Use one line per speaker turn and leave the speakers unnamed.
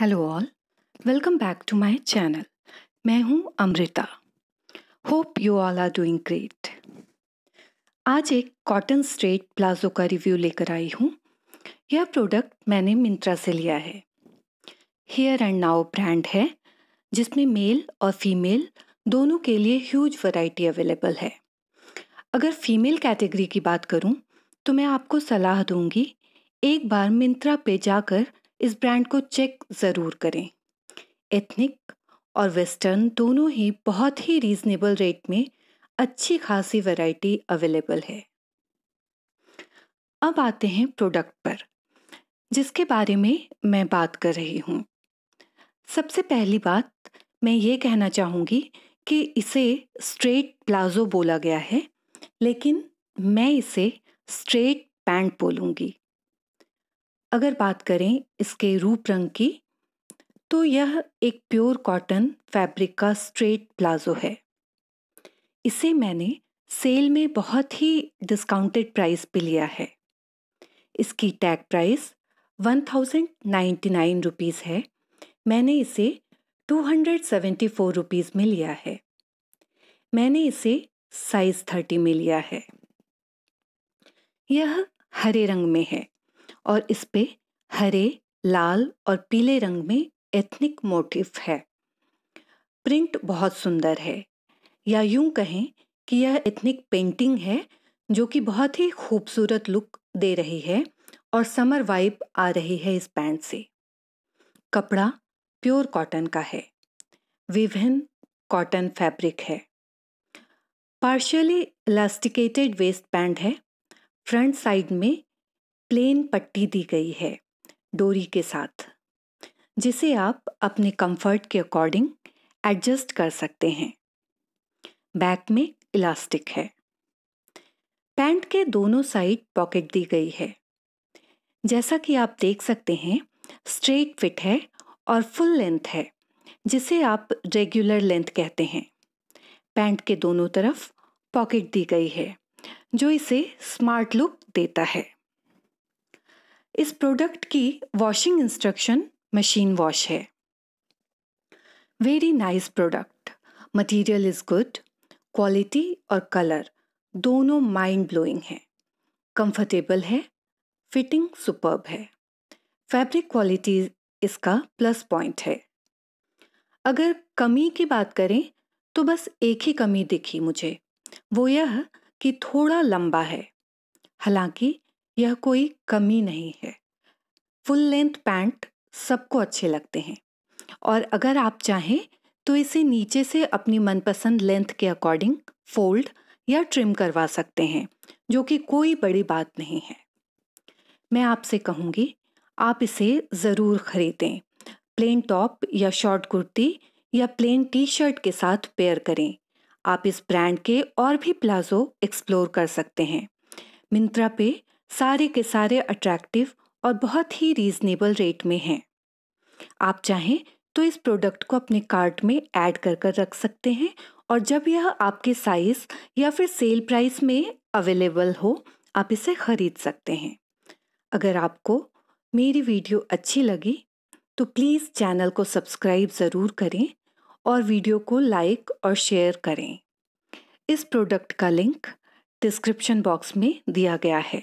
hello all welcome back to my channel मैं हूं Amrita hope you all are doing great आज एक cotton straight palazzo का review लेकर आई हूं यह प्रोडक्ट मैंने मिंत्रा से लिया है हेयर एंड नाउ ब्रांड है जिसमें मेल और फीमेल दोनों के लिए ह्यूज वैरायटी अवेलेबल है अगर फीमेल कैटेगरी की बात करूं तो मैं आपको सलाह दूंगी एक बार मिंत्रा पे जाकर इस ब्रांड को चेक ज़रूर करें एथनिक और वेस्टर्न दोनों ही बहुत ही रीज़नेबल रेट में अच्छी खासी वैरायटी अवेलेबल है अब आते हैं प्रोडक्ट पर जिसके बारे में मैं बात कर रही हूँ सबसे पहली बात मैं ये कहना चाहूँगी कि इसे स्ट्रेट प्लाजो बोला गया है लेकिन मैं इसे स्ट्रेट पैंट बोलूँगी अगर बात करें इसके रूप रंग की तो यह एक प्योर कॉटन फैब्रिक का स्ट्रेट प्लाजो है इसे मैंने सेल में बहुत ही डिस्काउंटेड प्राइस पे लिया है इसकी tag price one thousand ninety nine rupees है मैंने इसे two hundred seventy four rupees में लिया है मैंने इसे साइज़ थर्टी में लिया है यह हरे रंग में है और इस पे हरे लाल और पीले रंग में एथनिक मोटिफ है प्रिंट बहुत सुंदर है या यूं कहें कि यह एथनिक पेंटिंग है जो कि बहुत ही खूबसूरत लुक दे रही है और समर वाइब आ रही है इस पैंट से कपड़ा प्योर कॉटन का है विभिन्न कॉटन फैब्रिक है पार्शियली इलास्टिकेटेड वेस्ट पैंट है फ्रंट साइड में प्लेन पट्टी दी गई है डोरी के साथ जिसे आप अपने कंफर्ट के अकॉर्डिंग एडजस्ट कर सकते हैं बैक में इलास्टिक है पैंट के दोनों साइड पॉकेट दी गई है जैसा कि आप देख सकते हैं स्ट्रेट फिट है और फुल लेंथ है जिसे आप रेगुलर लेंथ कहते हैं पैंट के दोनों तरफ पॉकेट दी गई है जो इसे स्मार्ट लुक देता है इस प्रोडक्ट की वॉशिंग इंस्ट्रक्शन मशीन वॉश है very nice product material is good quality और कलर दोनों माइंड ब्लोइंग है कंफर्टेबल है फिटिंग सुपर्ब है फैब्रिक क्वालिटी इसका प्लस पॉइंट है अगर कमी की बात करें तो बस एक ही कमी दिखी मुझे वो यह कि थोड़ा लंबा है हालांकि यह कोई कमी नहीं है फुल लेंथ पैंट सबको अच्छे लगते हैं और अगर आप चाहें तो इसे नीचे से अपनी मनपसंद लेंथ के अकॉर्डिंग फोल्ड या ट्रिम करवा सकते हैं जो कि कोई बड़ी बात नहीं है मैं आपसे कहूँगी आप इसे ज़रूर ख़रीदें प्लेन टॉप या शॉर्ट कुर्ती या प्लेन टी शर्ट के साथ पेयर करें आप इस ब्रांड के और भी प्लाजो एक्सप्लोर कर सकते हैं मिंत्रा पे सारे के सारे अट्रैक्टिव और बहुत ही रीजनेबल रेट में हैं आप चाहें तो इस प्रोडक्ट को अपने कार्ट में ऐड कर कर रख सकते हैं और जब यह आपके साइज़ या फिर सेल प्राइस में अवेलेबल हो आप इसे ख़रीद सकते हैं अगर आपको मेरी वीडियो अच्छी लगी तो प्लीज़ चैनल को सब्सक्राइब ज़रूर करें और वीडियो को लाइक और शेयर करें इस प्रोडक्ट का लिंक डिस्क्रिप्शन बॉक्स में दिया गया है